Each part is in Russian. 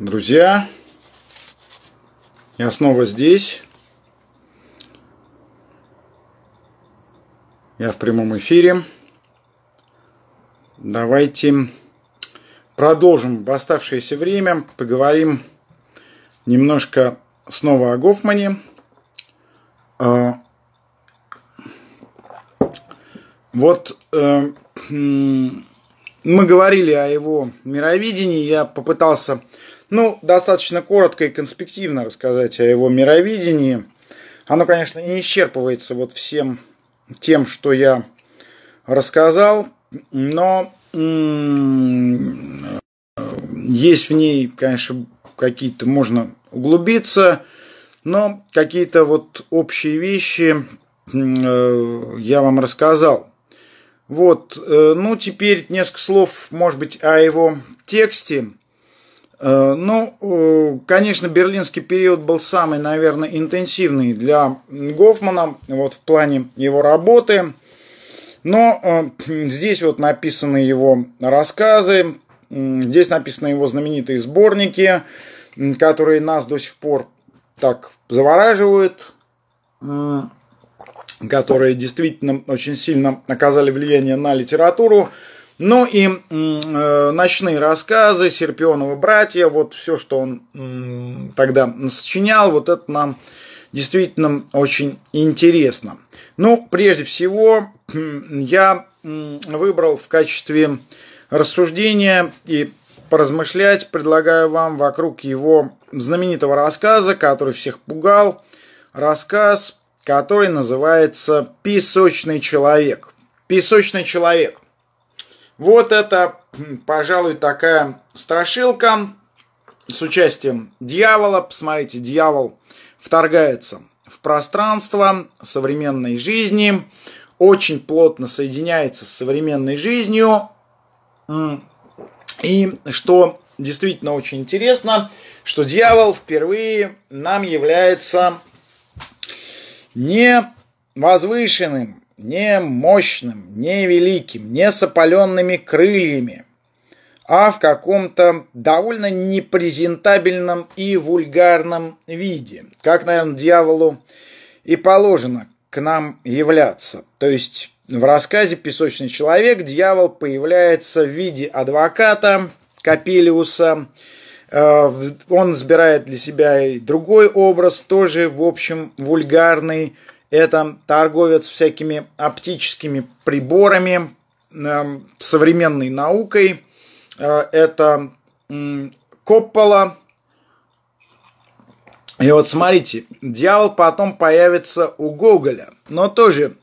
Друзья, я снова здесь. Я в прямом эфире. Давайте продолжим в оставшееся время. Поговорим немножко снова о Гофмане. А, вот э, мы говорили о его мировидении. Я попытался ну, достаточно коротко и конспективно рассказать о его мировидении. Оно, конечно, не исчерпывается вот всем тем, что я рассказал, но есть в ней, конечно, какие-то можно углубиться, но какие-то вот общие вещи э, я вам рассказал. Вот, э, ну теперь несколько слов, может быть, о его тексте. Э, ну, конечно, берлинский период был самый, наверное, интенсивный для Гофмана вот в плане его работы. Но э, здесь вот написаны его рассказы, здесь написаны его знаменитые сборники, которые нас до сих пор так завораживают, которые действительно очень сильно оказали влияние на литературу. Ну и э, ночные рассказы, Серпионова братья, вот все, что он э, тогда сочинял, вот это нам действительно очень интересно. Ну, прежде всего, я э, выбрал в качестве рассуждения и поразмышлять предлагаю вам вокруг его знаменитого рассказа, который всех пугал, рассказ, который называется «Песочный человек». «Песочный человек». Вот это, пожалуй, такая страшилка с участием дьявола. Посмотрите, дьявол вторгается в пространство современной жизни, очень плотно соединяется с современной жизнью. И что действительно очень интересно, что дьявол впервые нам является не возвышенным, не мощным, не великим, не с крыльями, а в каком-то довольно непрезентабельном и вульгарном виде, как, наверное, дьяволу и положено к нам являться. То есть в рассказе «Песочный человек» дьявол появляется в виде адвоката Капелиуса, э, он сбирает для себя и другой образ, тоже, в общем, вульгарный, это торговец всякими оптическими приборами, эм, современной наукой. Э, это Коппола. И вот смотрите, дьявол потом появится у Гоголя, но тоже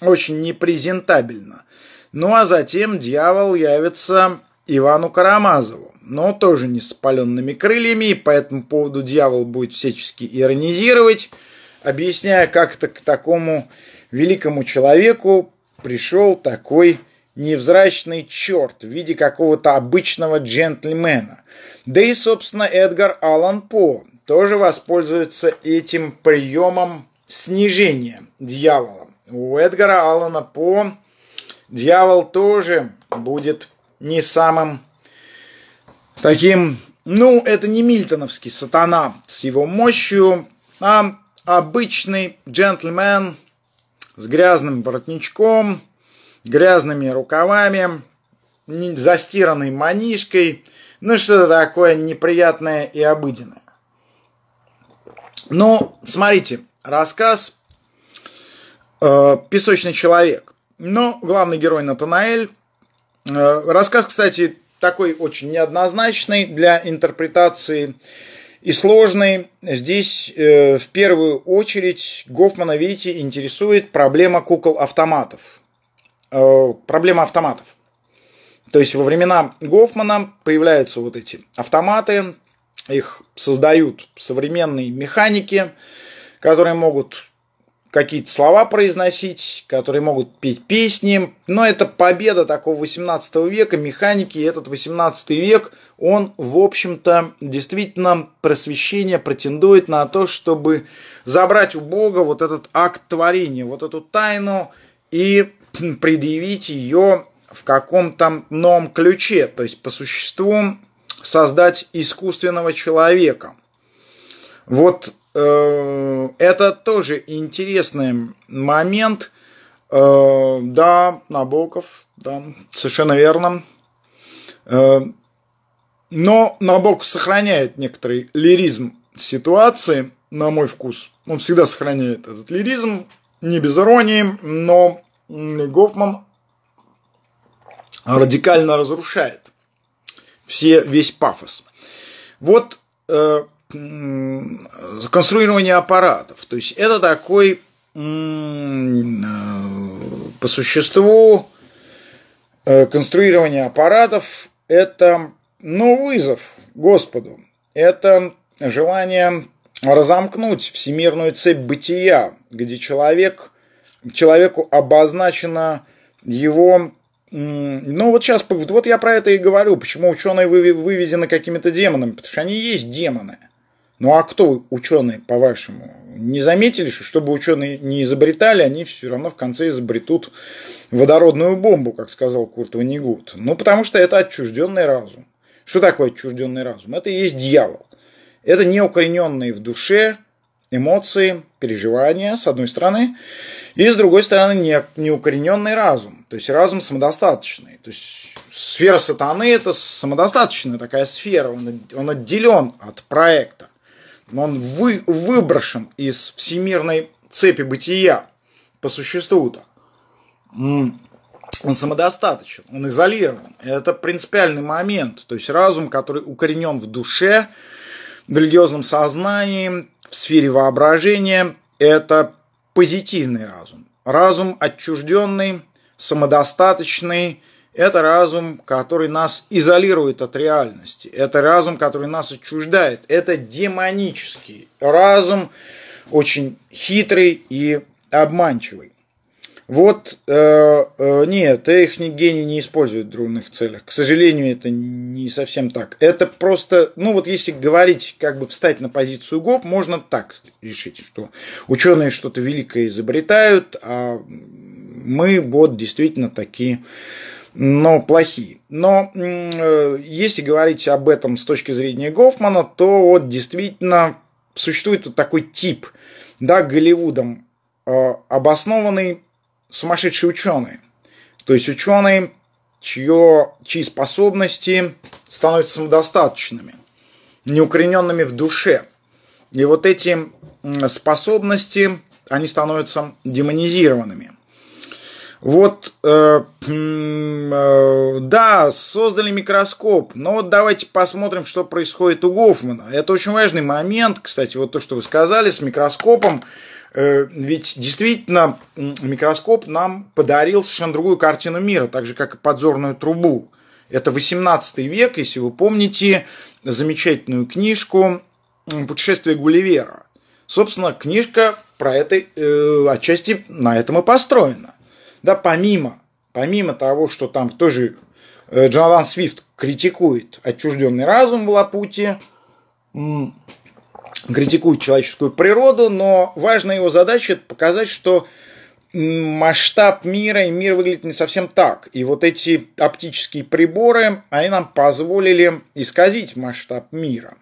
очень непрезентабельно. Ну а затем дьявол явится Ивану Карамазову, но тоже не с спаленными крыльями, и по этому поводу дьявол будет всячески иронизировать – объясняя, как то к такому великому человеку пришел такой невзрачный черт в виде какого-то обычного джентльмена. Да и, собственно, Эдгар Аллан По тоже воспользуется этим приемом снижения дьявола. У Эдгара Аллана По дьявол тоже будет не самым таким, ну, это не мильтоновский сатана с его мощью, а обычный джентльмен с грязным воротничком, грязными рукавами, застиранной манишкой, ну что-то такое неприятное и обыденное. Ну, смотрите, рассказ э, «Песочный человек». Но ну, главный герой Натанаэль. Э, рассказ, кстати, такой очень неоднозначный для интерпретации э, и сложный. Здесь э, в первую очередь Гофмана, видите, интересует проблема кукол-автоматов. Э, проблема автоматов. То есть во времена Гофмана появляются вот эти автоматы, их создают современные механики, которые могут какие-то слова произносить, которые могут петь песни. Но это победа такого 18 века, механики. И этот 18 век, он, в общем-то, действительно просвещение претендует на то, чтобы забрать у Бога вот этот акт творения, вот эту тайну и предъявить ее в каком-то новом ключе, то есть по существу создать искусственного человека. Вот Э, это тоже интересный момент. Э, да, Набоков, да, совершенно верно. Э, но Набоков сохраняет некоторый лиризм ситуации, на мой вкус. Он всегда сохраняет этот лиризм, не без иронии, но Гофман радикально разрушает все, весь пафос. Вот конструирование аппаратов. То есть это такой э, по существу э, конструирование аппаратов – это ну, вызов Господу. Это желание разомкнуть всемирную цепь бытия, где человек, человеку обозначено его ну вот сейчас, вот я про это и говорю, почему ученые выведены какими-то демонами, потому что они есть демоны. Ну а кто ученые, по-вашему? Не заметили, что чтобы ученые не изобретали, они все равно в конце изобретут водородную бомбу, как сказал Курт Ванигут. Ну потому что это отчужденный разум. Что такое отчужденный разум? Это и есть дьявол. Это неукорененные в душе эмоции, переживания, с одной стороны, и с другой стороны не, неукорененный разум, то есть разум самодостаточный. То есть сфера сатаны – это самодостаточная такая сфера, он отделен от проекта но Он вы, выброшен из всемирной цепи бытия по существу-то. Он самодостаточен, он изолирован. Это принципиальный момент. То есть разум, который укоренен в душе, в религиозном сознании, в сфере воображения, это позитивный разум. Разум отчужденный, самодостаточный, это разум, который нас изолирует от реальности. Это разум, который нас отчуждает. Это демонический разум, очень хитрый и обманчивый. Вот, э, э нет, их гений не использует в дровных целях. К сожалению, это не совсем так. Это просто, ну вот если говорить, как бы встать на позицию ГОП, можно так решить, что ученые что-то великое изобретают, а мы вот действительно такие но плохие. Но э, если говорить об этом с точки зрения Гофмана, то вот действительно существует вот такой тип, да, Голливудом э, обоснованный сумасшедшие ученые. То есть ученые, чье, чьи способности становятся самодостаточными, неукорененными в душе. И вот эти способности, они становятся демонизированными – вот, э, э, да, создали микроскоп, но вот давайте посмотрим, что происходит у Гофмана. Это очень важный момент, кстати, вот то, что вы сказали с микроскопом. Э, ведь действительно микроскоп нам подарил совершенно другую картину мира, так же, как и подзорную трубу. Это 18 век, если вы помните замечательную книжку «Путешествие Гулливера». Собственно, книжка про это э, отчасти на этом и построена да, помимо, помимо того, что там тоже э, Джонатан Свифт критикует отчужденный разум в Лапуте, критикует человеческую природу, но важная его задача – это показать, что масштаб мира и мир выглядит не совсем так. И вот эти оптические приборы, они нам позволили исказить масштаб мира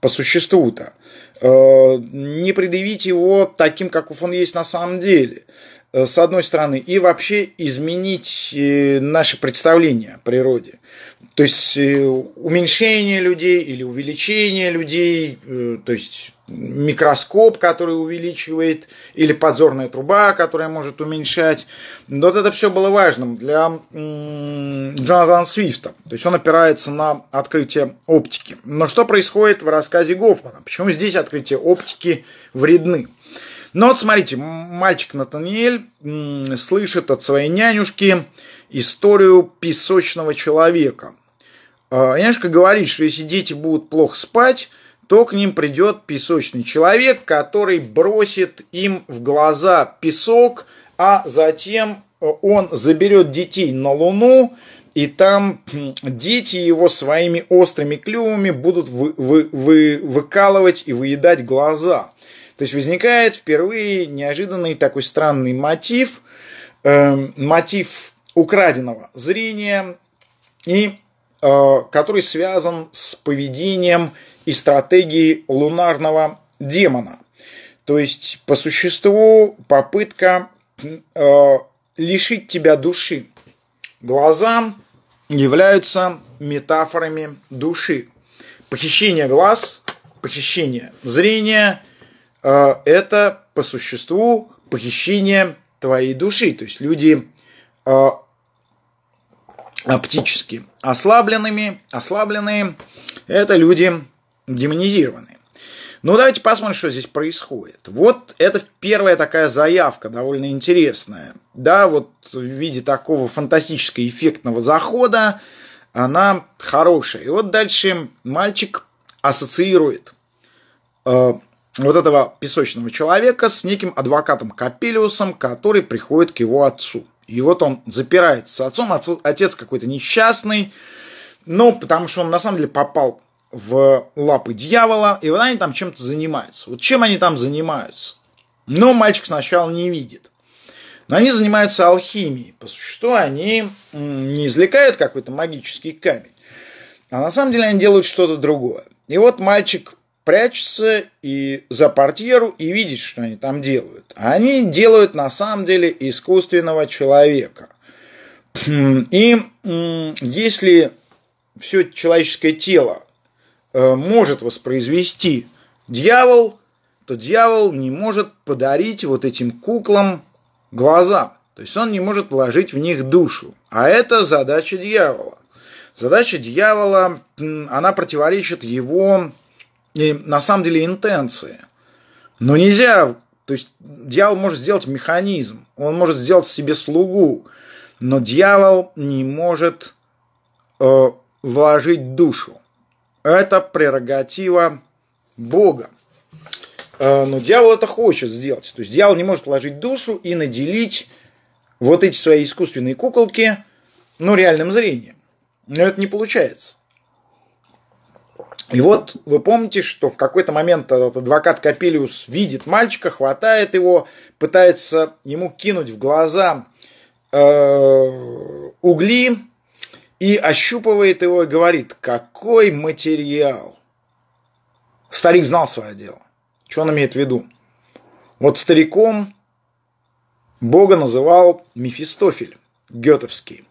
по существу-то. Э, не предъявить его таким, каков он есть на самом деле. Э, с одной стороны, и вообще изменить э, наше представление о природе. То есть э, уменьшение людей или увеличение людей, то есть микроскоп, который увеличивает, или подзорная труба, которая может уменьшать. Вот это все было важным для Джонатана Свифта. То есть он опирается на открытие оптики. Но что происходит в рассказе Гофмана? Почему здесь открытие оптики вредны? Но вот смотрите, мальчик Натаниэль слышит от своей нянюшки историю песочного человека. А, нянюшка говорит, что если дети будут плохо спать, то к ним придет песочный человек, который бросит им в глаза песок, а затем э, он заберет детей на Луну, и там дети его своими острыми клювами будут вы, вы, вы, выкалывать и выедать глаза. То есть возникает впервые неожиданный такой странный мотив, э, мотив украденного зрения, и э, который связан с поведением и стратегией лунарного демона. То есть, по существу, попытка э, лишить тебя души. Глаза являются метафорами души. Похищение глаз, похищение зрения – а, это по существу похищение твоей души. То есть люди а, оптически ослабленными, ослабленные, это люди демонизированные. Ну, давайте посмотрим, что здесь происходит. Вот это первая такая заявка, довольно интересная. Да, вот в виде такого фантастического эффектного захода она хорошая. И вот дальше мальчик ассоциирует э, вот этого песочного человека с неким адвокатом Капелиусом, который приходит к его отцу. И вот он запирается с отцом, отец какой-то несчастный, ну, потому что он на самом деле попал в лапы дьявола, и вот они там чем-то занимаются. Вот чем они там занимаются? Но мальчик сначала не видит. Но они занимаются алхимией. По существу они не извлекают какой-то магический камень. А на самом деле они делают что-то другое. И вот мальчик прячется и за портьеру и видеть, что они там делают. Они делают на самом деле искусственного человека. Хм, и если все человеческое тело э, может воспроизвести дьявол, то дьявол не может подарить вот этим куклам глаза. То есть он не может вложить в них душу. А это задача дьявола. Задача дьявола, она противоречит его и на самом деле интенции. Но нельзя, то есть дьявол может сделать механизм, он может сделать себе слугу, но дьявол не может э, вложить душу. Это прерогатива Бога. Э, но дьявол это хочет сделать. То есть дьявол не может вложить душу и наделить вот эти свои искусственные куколки, ну, реальным зрением. Но это не получается. И вот вы помните, что в какой-то момент адвокат Капелиус видит мальчика, хватает его, пытается ему кинуть в глаза э, угли и ощупывает его и говорит, какой материал. Старик знал свое дело. Что он имеет в виду? Вот стариком Бога называл Мефистофель Гетовский.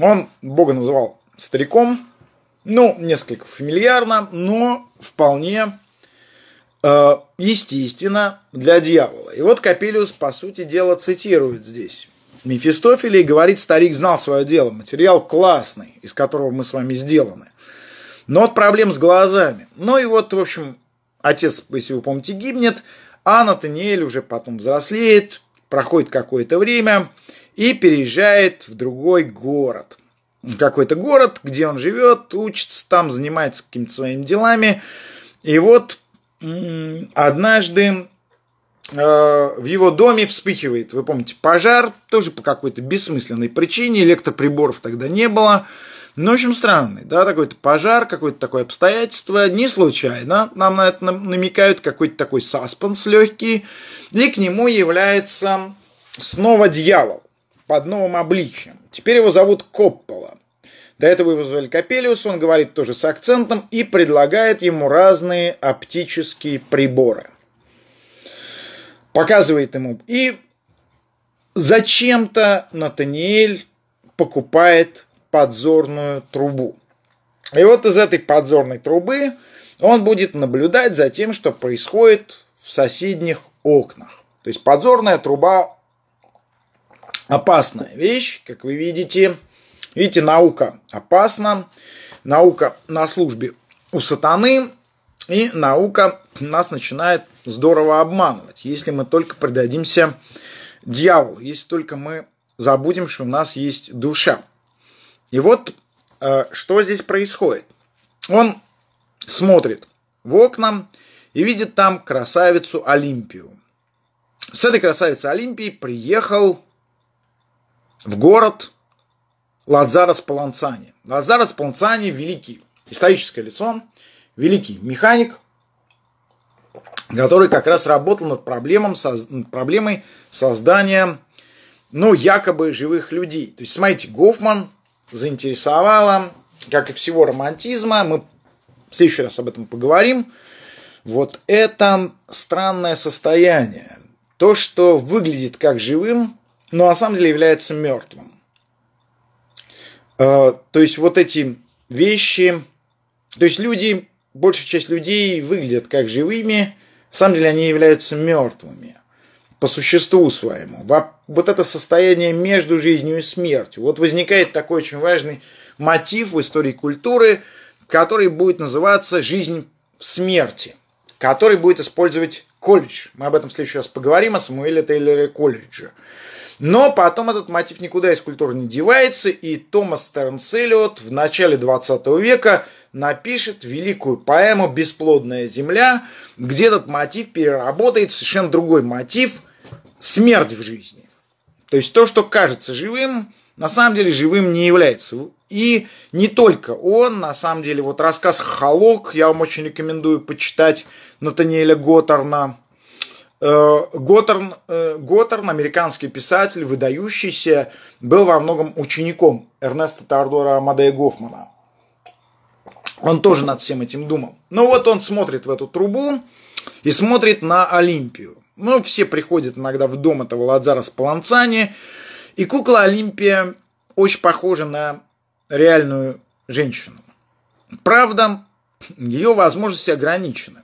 Он Бога называл стариком, ну, несколько фамильярно, но вполне э, естественно для дьявола. И вот Капелиус, по сути дела, цитирует здесь Мефистофеля и говорит, старик знал свое дело, материал классный, из которого мы с вами сделаны. Но вот проблем с глазами. Ну и вот, в общем, отец, если вы помните, гибнет, а Натаниэль уже потом взрослеет, проходит какое-то время и переезжает в другой город – какой-то город, где он живет, учится там, занимается какими-то своими делами. И вот однажды э, в его доме вспыхивает, вы помните, пожар, тоже по какой-то бессмысленной причине, электроприборов тогда не было. Ну, в общем, странный, да, такой-то пожар, какое-то такое обстоятельство, не случайно, нам на это намекают, какой-то такой саспенс легкий, и к нему является снова дьявол под новым обличием. Теперь его зовут Коппола. До этого его звали Капелиус, он говорит тоже с акцентом и предлагает ему разные оптические приборы. Показывает ему. И зачем-то Натаниэль покупает подзорную трубу. И вот из этой подзорной трубы он будет наблюдать за тем, что происходит в соседних окнах. То есть подзорная труба опасная вещь, как вы видите. Видите, наука опасна, наука на службе у сатаны, и наука нас начинает здорово обманывать, если мы только предадимся дьяволу, если только мы забудем, что у нас есть душа. И вот э, что здесь происходит. Он смотрит в окна и видит там красавицу Олимпию. С этой красавицей Олимпией приехал в город Лазарос Паланцани. Лазарос Паланцани – великий, историческое лицо, великий механик, который как раз работал над, проблемом, над проблемой создания ну, якобы живых людей. То есть, смотрите, Гофман заинтересовала, как и всего романтизма, мы в следующий раз об этом поговорим, вот это странное состояние. То, что выглядит как живым, но на самом деле является мертвым. Э, то есть вот эти вещи, то есть люди, большая часть людей выглядят как живыми, на самом деле они являются мертвыми по существу своему. Вот это состояние между жизнью и смертью. Вот возникает такой очень важный мотив в истории культуры, который будет называться «Жизнь в смерти», который будет использовать Колледж. Мы об этом в следующий раз поговорим, о Самуэле Тейлере Колледже. Но потом этот мотив никуда из культуры не девается, и Томас Тернс Эллиот в начале 20 века напишет великую поэму «Бесплодная земля», где этот мотив переработает в совершенно другой мотив – смерть в жизни. То есть то, что кажется живым, на самом деле живым не является. И не только он, на самом деле, вот рассказ «Холок» я вам очень рекомендую почитать Натаниэля Готтерна – Готтерн, э, Готтерн, э, американский писатель, выдающийся, был во многом учеником Эрнеста Теодора Мадея Гофмана. Он тоже над всем этим думал. Ну вот он смотрит в эту трубу и смотрит на Олимпию. Ну, все приходят иногда в дом этого Ладзара с Полонцани, и кукла Олимпия очень похожа на реальную женщину. Правда, ее возможности ограничены.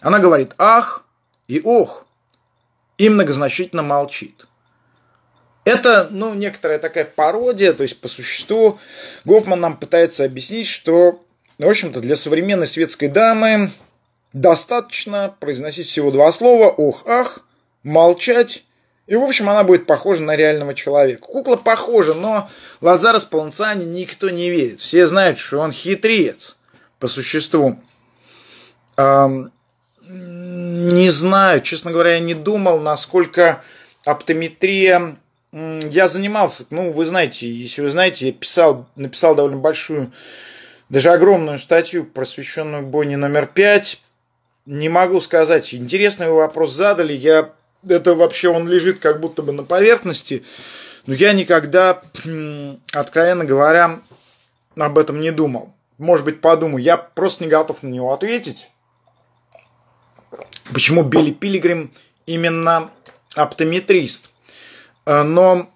Она говорит «ах», и ох, и многозначительно молчит. Это, ну, некоторая такая пародия, то есть по существу Гофман нам пытается объяснить, что, в общем-то, для современной светской дамы достаточно произносить всего два слова «ох-ах», молчать, и, в общем, она будет похожа на реального человека. Кукла похожа, но Лазарес Полонцани никто не верит. Все знают, что он хитрец по существу не знаю, честно говоря, я не думал, насколько оптометрия... Я занимался, ну, вы знаете, если вы знаете, я писал, написал довольно большую, даже огромную статью, просвещенную Бонни номер пять. Не могу сказать, интересный вы вопрос задали, я... Это вообще он лежит как будто бы на поверхности, но я никогда, откровенно говоря, об этом не думал. Может быть, подумаю. Я просто не готов на него ответить почему Билли Пилигрим именно оптометрист. Э, но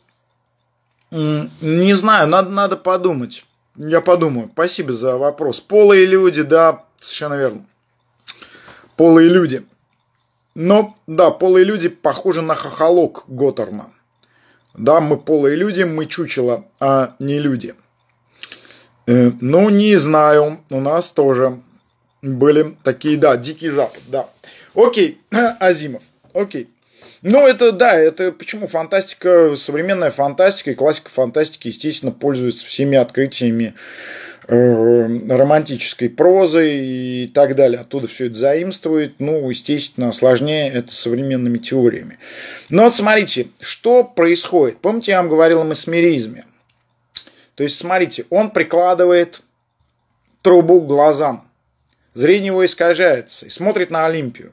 не знаю, надо, надо подумать. Я подумаю. Спасибо за вопрос. Полые люди, да, совершенно верно. Полые люди. Но, да, полые люди похожи на хохолок Готтерна. Да, мы полые люди, мы чучело, а не люди. Э, ну, не знаю, у нас тоже были такие, да, дикий запад, да. Окей, Азимов, окей. Ну, это, да, это почему фантастика, современная фантастика и классика фантастики, естественно, пользуется всеми открытиями э, романтической прозы и так далее. Оттуда все это заимствует. Ну, естественно, сложнее это современными теориями. Но вот смотрите, что происходит. Помните, я вам говорил о масмеризме? То есть, смотрите, он прикладывает трубу к глазам. Зрение его искажается и смотрит на Олимпию.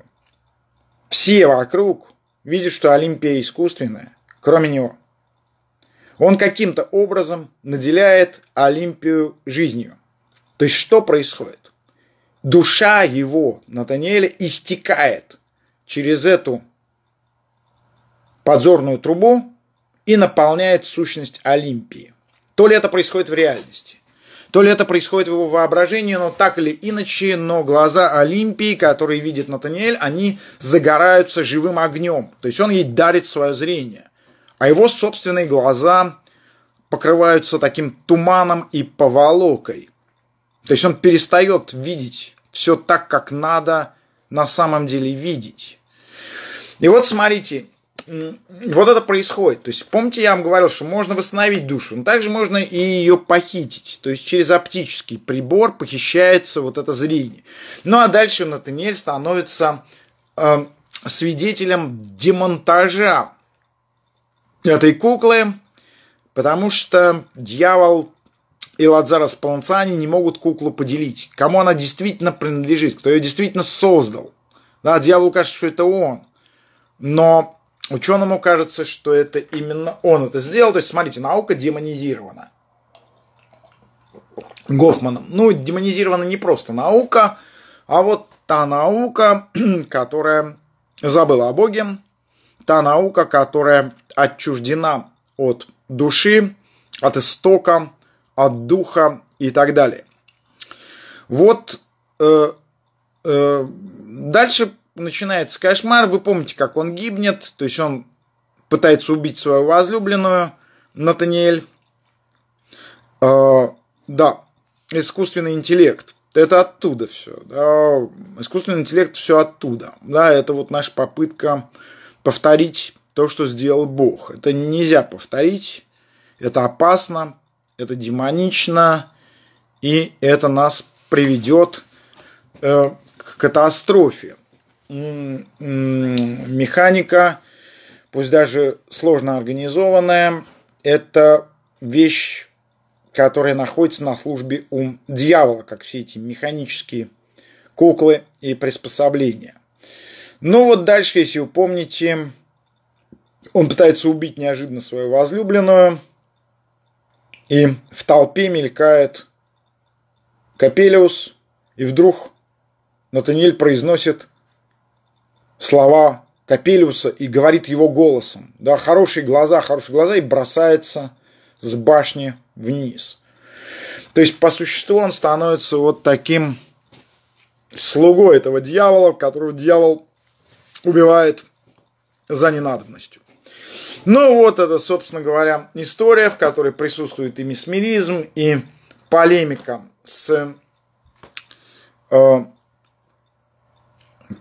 Все вокруг видят, что Олимпия искусственная, кроме него. Он каким-то образом наделяет Олимпию жизнью. То есть что происходит? Душа его, Натаниэля, истекает через эту подзорную трубу и наполняет сущность Олимпии. То ли это происходит в реальности, то ли это происходит в его воображении, но так или иначе, но глаза Олимпии, которые видит Натаниэль, они загораются живым огнем. То есть он ей дарит свое зрение. А его собственные глаза покрываются таким туманом и поволокой. То есть он перестает видеть все так, как надо на самом деле видеть. И вот смотрите, вот это происходит. То есть, помните, я вам говорил, что можно восстановить душу, но также можно и ее похитить. То есть, через оптический прибор похищается вот это зрение. Ну, а дальше Натаниэль становится э, свидетелем демонтажа этой куклы, потому что дьявол и Ладзара с Паланцани не могут куклу поделить. Кому она действительно принадлежит, кто ее действительно создал. Да, дьяволу кажется, что это он. Но Ученому кажется, что это именно он это сделал. То есть, смотрите, наука демонизирована. Гофманом. Ну, демонизирована не просто наука, а вот та наука, которая забыла о Боге, та наука, которая отчуждена от души, от истока, от духа и так далее. Вот э, э, дальше начинается кошмар, вы помните, как он гибнет, то есть он пытается убить свою возлюбленную, Натаниэль. Э, да, искусственный интеллект. Это оттуда все. Да. Искусственный интеллект все оттуда. Да, это вот наша попытка повторить то, что сделал Бог. Это нельзя повторить, это опасно, это демонично, и это нас приведет э, к катастрофе механика, пусть даже сложно организованная, это вещь, которая находится на службе у дьявола, как все эти механические куклы и приспособления. Ну вот дальше, если вы помните, он пытается убить неожиданно свою возлюбленную, и в толпе мелькает Капелиус, и вдруг Натаниэль произносит – слова Капелиуса и говорит его голосом. Да, хорошие глаза, хорошие глаза и бросается с башни вниз. То есть, по существу он становится вот таким слугой этого дьявола, которого дьявол убивает за ненадобностью. Ну вот это, собственно говоря, история, в которой присутствует и месмеризм, и полемика с э,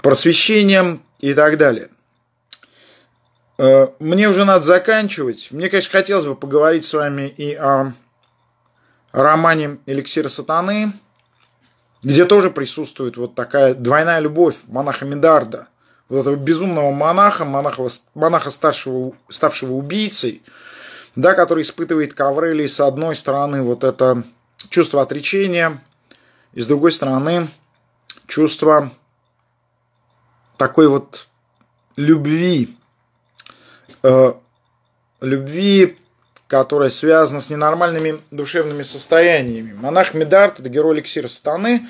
просвещением, и так далее. Э, мне уже надо заканчивать. Мне, конечно, хотелось бы поговорить с вами и о романе «Эликсир сатаны», где тоже присутствует вот такая двойная любовь монаха Медарда, вот этого безумного монаха, монаха, монаха старшего, ставшего убийцей, да, который испытывает к Аврелии с одной стороны вот это чувство отречения, и с другой стороны чувство такой вот любви, э, любви, которая связана с ненормальными душевными состояниями. Монах Медарт – это герой эликсира сатаны,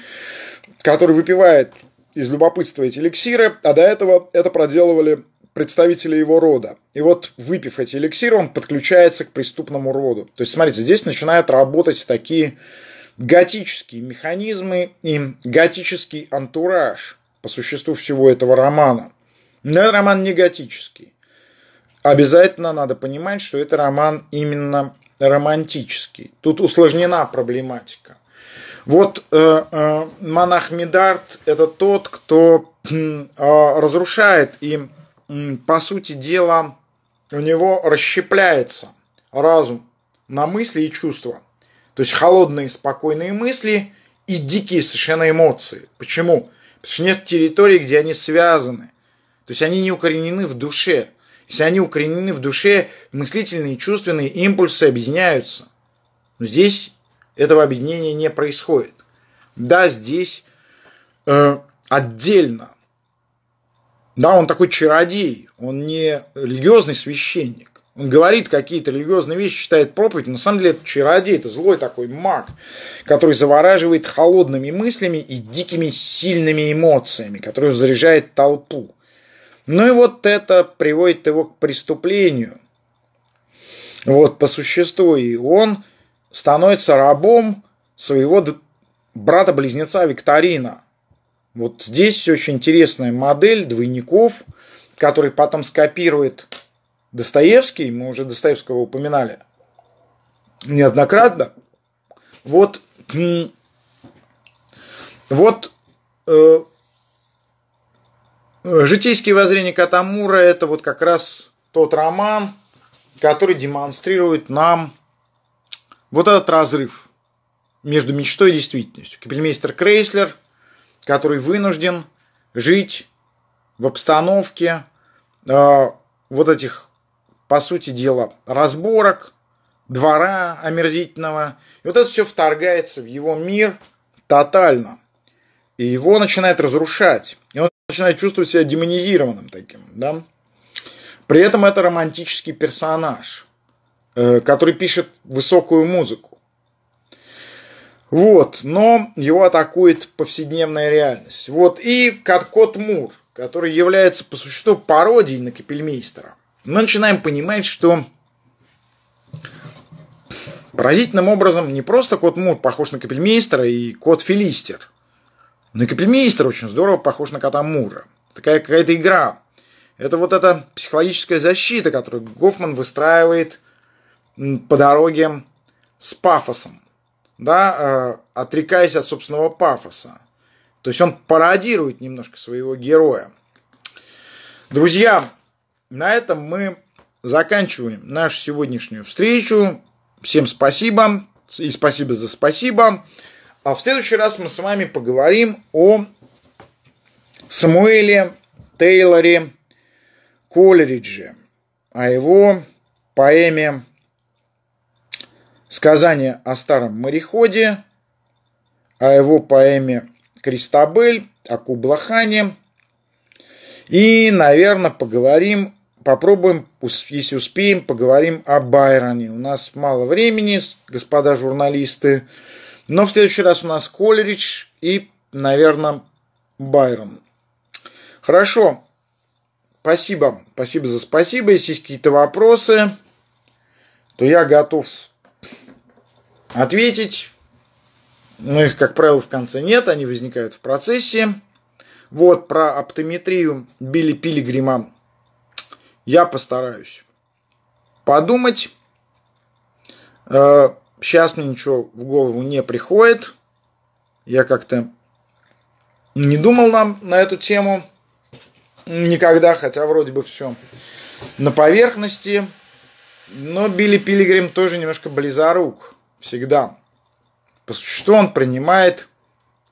который выпивает из любопытства эти эликсиры, а до этого это проделывали представители его рода. И вот, выпив эти эликсиры, он подключается к преступному роду. То есть, смотрите, здесь начинают работать такие готические механизмы и готический антураж – по существу всего этого романа. Но это роман не готический. Обязательно надо понимать, что это роман именно романтический. Тут усложнена проблематика. Вот э, э, монах Медарт – это тот, кто э, разрушает и, э, по сути дела, у него расщепляется разум на мысли и чувства. То есть холодные, спокойные мысли и дикие совершенно эмоции. Почему? Почему? Потому что нет территории, где они связаны. То есть они не укоренены в душе. Если они укоренены в душе, мыслительные и чувственные импульсы объединяются. Но здесь этого объединения не происходит. Да, здесь э, отдельно. Да, он такой чародей, он не религиозный священник. Он говорит какие-то религиозные вещи, читает проповедь. но На самом деле это чародей, это злой такой маг, который завораживает холодными мыслями и дикими сильными эмоциями, которые заряжает толпу. Ну и вот это приводит его к преступлению. Вот по существу. И он становится рабом своего брата-близнеца Викторина. Вот здесь очень интересная модель двойников, который потом скопирует Достоевский, мы уже Достоевского упоминали неоднократно, вот, вот э, «Житейские воззрения Катамура» – это вот как раз тот роман, который демонстрирует нам вот этот разрыв между мечтой и действительностью. Капельмейстер Крейслер, который вынужден жить в обстановке э, вот этих по сути дела, разборок, двора омерзительного. И вот это все вторгается в его мир тотально. И его начинает разрушать. И он начинает чувствовать себя демонизированным таким. Да? При этом это романтический персонаж, э, который пишет высокую музыку. Вот, но его атакует повседневная реальность. Вот, и Кот Мур, который является по существу пародией на Капельмейстера мы начинаем понимать, что поразительным образом не просто кот Мур похож на Капельмейстера и кот Филистер, но и Капельмейстер очень здорово похож на кота Мура. Такая какая-то игра. Это вот эта психологическая защита, которую Гофман выстраивает по дороге с пафосом, да, э, отрекаясь от собственного пафоса. То есть он пародирует немножко своего героя. Друзья, на этом мы заканчиваем нашу сегодняшнюю встречу. Всем спасибо и спасибо за спасибо. А в следующий раз мы с вами поговорим о Самуэле Тейлоре Колеридже, о его поэме «Сказание о старом мореходе», о его поэме «Кристабель», о Кублахане. И, наверное, поговорим попробуем, если успеем, поговорим о Байроне. У нас мало времени, господа журналисты. Но в следующий раз у нас Колеридж и, наверное, Байрон. Хорошо. Спасибо. Спасибо за спасибо. Если есть какие-то вопросы, то я готов ответить. Но ну, их, как правило, в конце нет. Они возникают в процессе. Вот про оптометрию Билли Пилигрима я постараюсь подумать. Сейчас э, мне ничего в голову не приходит. Я как-то не думал нам на эту тему никогда, хотя вроде бы все на поверхности. Но Билли Пилигрим тоже немножко близорук всегда. По существу он принимает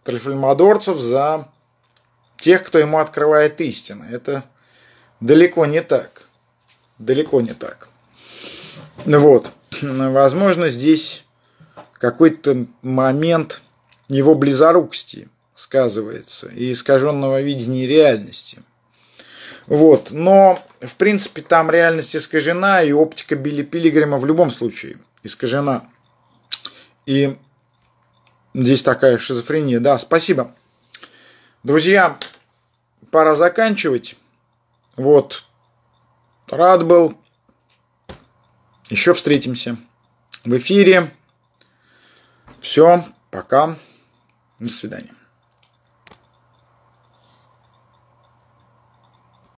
тральфальмадорцев за тех, кто ему открывает истину. Это далеко не так. Далеко не так. Вот. Возможно, здесь какой-то момент его близорукости сказывается и искаженного видения реальности. Вот. Но, в принципе, там реальность искажена, и оптика Билли Пилигрима в любом случае искажена. И здесь такая шизофрения. Да, спасибо. Друзья, пора заканчивать. Вот. Рад был. Еще встретимся в эфире. Все. Пока. До свидания.